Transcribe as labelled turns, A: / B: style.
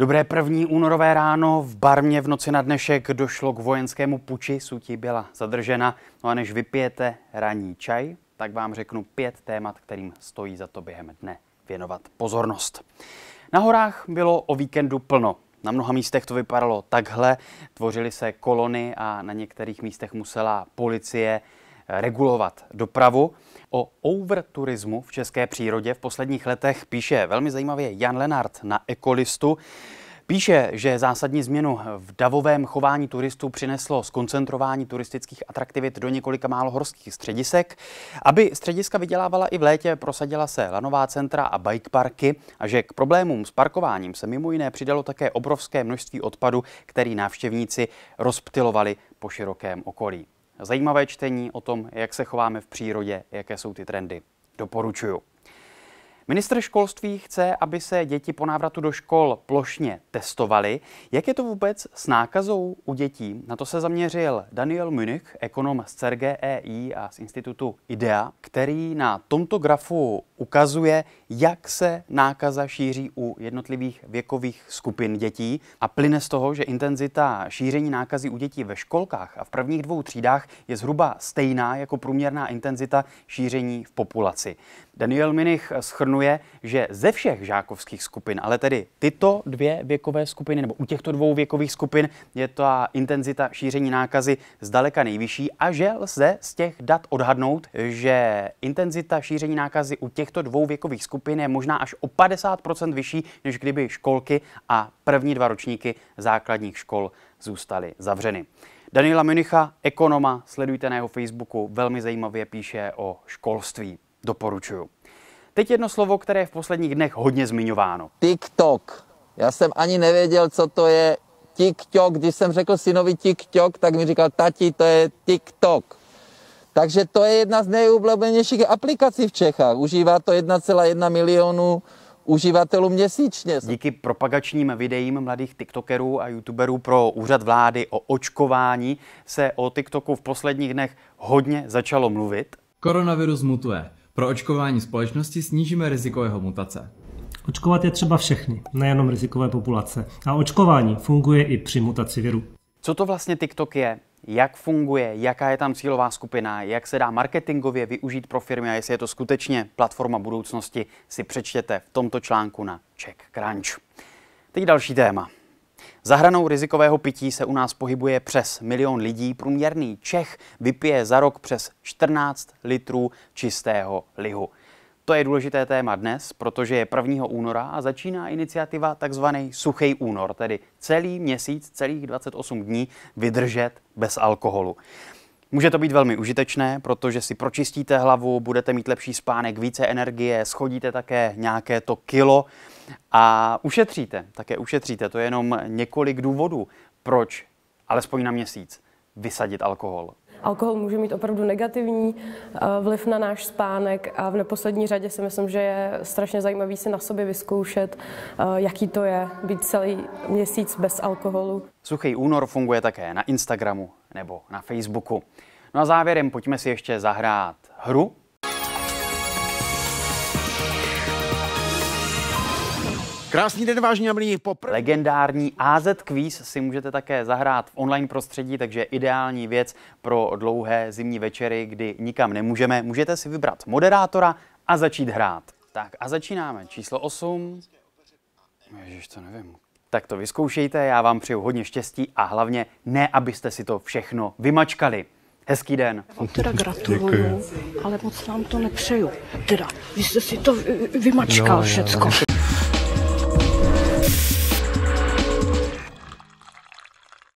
A: Dobré první únorové ráno. V Barmě v noci na dnešek došlo k vojenskému puči, sutí byla zadržena. No a než vypijete ranní čaj, tak vám řeknu pět témat, kterým stojí za to během dne věnovat pozornost. Na horách bylo o víkendu plno. Na mnoha místech to vypadalo takhle, tvořily se kolony a na některých místech musela policie regulovat dopravu. O overturismu v české přírodě v posledních letech píše velmi zajímavě Jan Lenard na Ekolistu. Píše, že zásadní změnu v davovém chování turistů přineslo skoncentrování turistických atraktivit do několika málo horských středisek. Aby střediska vydělávala i v létě, prosadila se lanová centra a bike parky a že k problémům s parkováním se mimo jiné přidalo také obrovské množství odpadu, který návštěvníci rozptilovali po širokém okolí zajímavé čtení o tom, jak se chováme v přírodě, jaké jsou ty trendy. Doporučuju. Ministr školství chce, aby se děti po návratu do škol plošně testovaly. Jak je to vůbec s nákazou u dětí? Na to se zaměřil Daniel Münich, ekonom z CERGEI e a z institutu IDEA, který na tomto grafu ukazuje, jak se nákaza šíří u jednotlivých věkových skupin dětí a plyne z toho, že intenzita šíření nákazy u dětí ve školkách a v prvních dvou třídách je zhruba stejná jako průměrná intenzita šíření v populaci. Daniel Minich schrnuje, že ze všech žákovských skupin, ale tedy tyto dvě věkové skupiny, nebo u těchto dvou věkových skupin, je ta intenzita šíření nákazy zdaleka nejvyšší a že lze z těch dat odhadnout, že intenzita šíření nákazy u těchto dvou věkových skupin skupin je možná až o 50 vyšší, než kdyby školky a první dva ročníky základních škol zůstaly zavřeny. Daniela Minicha, ekonoma, sledujte na jeho Facebooku, velmi zajímavě píše o školství. Doporučuju. Teď jedno slovo, které je v posledních dnech hodně zmiňováno. TikTok. Já jsem ani nevěděl, co to je TikTok. Když jsem řekl synovi TikTok, tak mi říkal, tati, to je TikTok. Takže to je jedna z nejoblíbenějších aplikací v Čechách. Užívá to 1,1 milionu uživatelů měsíčně. Díky propagačním videím mladých tiktokerů a youtuberů pro úřad vlády o očkování se o TikToku v posledních dnech hodně začalo mluvit. Koronavirus mutuje. Pro očkování společnosti snížíme riziko jeho mutace. Očkovat je třeba všechny, nejenom rizikové populace. A očkování funguje i při mutaci viru. Co to vlastně TikTok je? jak funguje, jaká je tam cílová skupina, jak se dá marketingově využít pro firmy a jestli je to skutečně platforma budoucnosti, si přečtěte v tomto článku na Check Crunch. Teď další téma. Za hranou rizikového pití se u nás pohybuje přes milion lidí. Průměrný Čech vypije za rok přes 14 litrů čistého lihu. To je důležité téma dnes, protože je 1. února a začíná iniciativa tzv. Suchej únor, tedy celý měsíc, celých 28 dní vydržet bez alkoholu. Může to být velmi užitečné, protože si pročistíte hlavu, budete mít lepší spánek, více energie, schodíte také nějaké to kilo a ušetříte, také ušetříte. To je jenom několik důvodů, proč alespoň na měsíc vysadit alkohol. Alkohol může mít opravdu negativní eh, vliv na náš spánek a v neposlední řadě si myslím, že je strašně zajímavý si na sobě vyzkoušet, eh, jaký to je být celý měsíc bez alkoholu. Suchý únor funguje také na Instagramu nebo na Facebooku. No a závěrem pojďme si ještě zahrát hru, Krásný den, vážně milí poprvé. Legendární AZ Quiz si můžete také zahrát v online prostředí, takže ideální věc pro dlouhé zimní večery, kdy nikam nemůžeme. Můžete si vybrat moderátora a začít hrát. Tak a začínáme. Číslo 8. Ježiš, to nevím. Tak to vyzkoušejte, já vám přeju hodně štěstí a hlavně ne, abyste si to všechno vymačkali. Hezký den. Vám teda gratuluju, Děkuji. ale moc vám to nepřeju. Teda, vy jste si to vymačkal no, všecko. já.